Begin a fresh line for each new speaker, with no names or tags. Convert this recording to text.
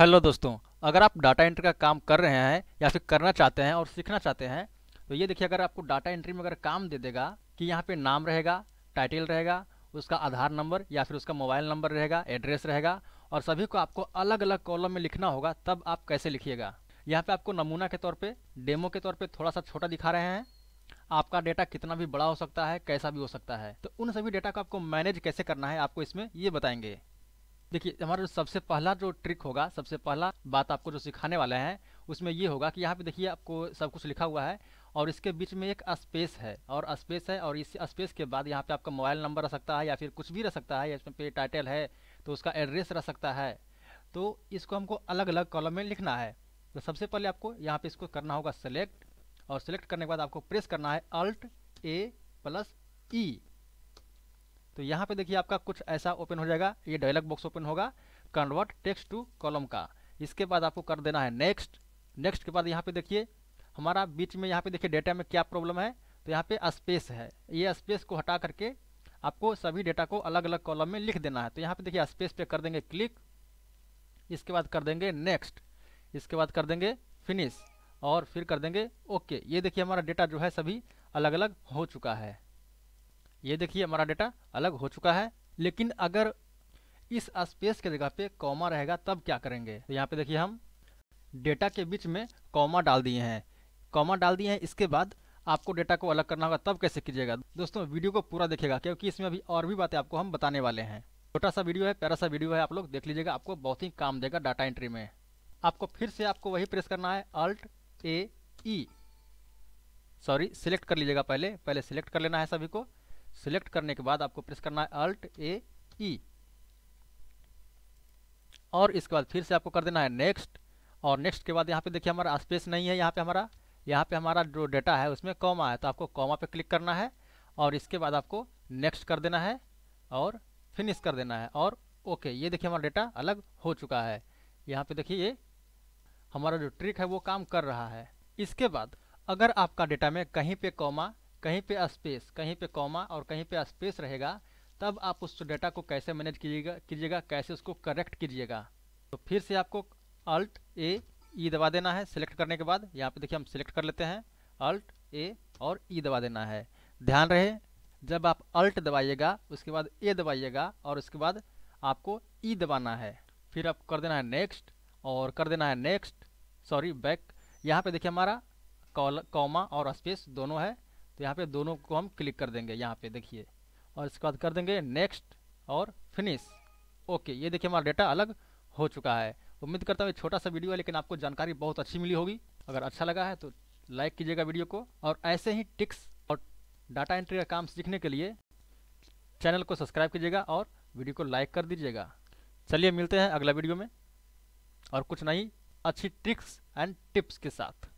hello दोस्तों अगर आप डाटा एंट्री का काम कर रहे हैं या फिर करना चाहते हैं और सीखना चाहते हैं तो ये देखिए अगर आपको डाटा एंट्री में अगर काम दे देगा कि यहाँ पे नाम रहेगा टाइटल रहेगा उसका आधार नंबर या फिर उसका मोबाइल नंबर रहेगा एड्रेस रहेगा और सभी को आपको अलग अलग कॉलम में लिखना होगा तब आप कैसे लिखिएगा यहाँ पर आपको नमूना के तौर पर डेमो के तौर पर थोड़ा सा छोटा दिखा रहे हैं आपका डेटा कितना भी बड़ा हो सकता है कैसा भी हो सकता है तो उन सभी डेटा को आपको मैनेज कैसे करना है आपको इसमें ये बताएंगे देखिए हमारा जो सबसे पहला जो ट्रिक होगा सबसे पहला बात आपको जो सिखाने वाले हैं उसमें ये होगा कि यहाँ पे देखिए आपको सब कुछ लिखा हुआ है और इसके बीच में एक स्पेस है और स्पेस है और इस स्पेस के बाद यहाँ पे आपका मोबाइल नंबर रह सकता है या फिर कुछ भी रह सकता है या इसमें पे टाइटल है तो उसका एड्रेस रह सकता है तो इसको हमको अलग अलग कॉलम में लिखना है तो सबसे पहले आपको यहाँ पे इसको करना होगा सेलेक्ट और सेलेक्ट करने के बाद आपको प्रेस करना है अल्ट ए प्लस ई तो यहाँ पे देखिए आपका कुछ ऐसा ओपन हो जाएगा ये डायलॉग बॉक्स ओपन होगा कन्वर्ट टेक्स्ट टू कॉलम का इसके बाद आपको कर देना है नेक्स्ट नेक्स्ट के बाद यहाँ पे देखिए हमारा बीच में यहाँ पे देखिए डेटा में क्या प्रॉब्लम है तो यहाँ पे स्पेस है ये स्पेस को हटा करके आपको सभी डेटा को अलग अलग कॉलम में लिख देना है तो यहाँ पे देखिए स्पेस पे कर देंगे क्लिक इसके बाद कर देंगे नेक्स्ट इसके बाद कर देंगे फिनिश और फिर कर देंगे ओके ये देखिए हमारा डेटा जो है सभी अलग अलग हो चुका है ये देखिए हमारा डेटा अलग हो चुका है लेकिन अगर इस स्पेस के जगह पे कॉमा रहेगा तब क्या करेंगे तो यहाँ पे देखिए हम डेटा के बीच में कॉमा डाल दिए हैं कॉमा डाल दिए हैं इसके बाद आपको डेटा को अलग करना होगा तब कैसे कीजिएगा दोस्तों वीडियो को पूरा देखेगा क्योंकि इसमें अभी और भी बातें आपको हम बताने वाले हैं छोटा सा वीडियो है प्यारा सा वीडियो है आप लोग देख लीजिएगा आपको बहुत ही काम देगा डाटा एंट्री में आपको फिर से आपको वही प्रेस करना है अल्ट ए सॉरी सिलेक्ट कर लीजिएगा पहले पहले सिलेक्ट कर लेना है सभी को सिलेक्ट करने के बाद आपको प्रेस करना है अल्ट ए ई और इसके बाद फिर से आपको कर देना है नेक्स्ट और नेक्स्ट के बाद यहाँ पे देखिए हमारा स्पेस नहीं है यहाँ पे हमारा यहाँ पे हमारा जो डेटा है उसमें कॉमा है तो आपको कॉमा पे क्लिक करना है और इसके बाद आपको नेक्स्ट कर देना है और फिनिश कर देना है और ओके ये देखिए हमारा डेटा अलग हो चुका है यहाँ पे देखिए ये हमारा जो ट्रिक है वो काम कर रहा है इसके बाद अगर आपका डेटा में कहीं पे कॉमा कहीं पे स्पेस कहीं पे कॉमा और कहीं पे स्पेस रहेगा तब आप उस डाटा को कैसे मैनेज कीजिएगा कीजिएगा कैसे उसको करेक्ट कीजिएगा तो फिर से आपको अल्ट ए ई दबा देना है सिलेक्ट करने के बाद यहाँ पे देखिए हम सिलेक्ट कर लेते हैं अल्ट ए और ई e दबा देना है ध्यान रहे जब आप अल्ट दबाइएगा उसके बाद ए दबाइएगा और उसके बाद आपको ई e दबाना है फिर आपको कर देना है नेक्स्ट और कर देना है नेक्स्ट सॉरी बैक यहाँ पे देखिए हमारा कॉमा और स्पेस दोनों है तो यहाँ पे दोनों को हम क्लिक कर देंगे यहाँ पे देखिए और इसके बाद कर देंगे नेक्स्ट और फिनिश ओके ये देखिए हमारा डेटा अलग हो चुका है उम्मीद करता हूँ छोटा सा वीडियो है लेकिन आपको जानकारी बहुत अच्छी मिली होगी अगर अच्छा लगा है तो लाइक कीजिएगा वीडियो को और ऐसे ही टिक्स और डाटा एंट्री का काम सीखने के लिए चैनल को सब्सक्राइब कीजिएगा और वीडियो को लाइक कर दीजिएगा चलिए मिलते हैं अगला वीडियो में और कुछ नई अच्छी ट्रिक्स एंड टिप्स के साथ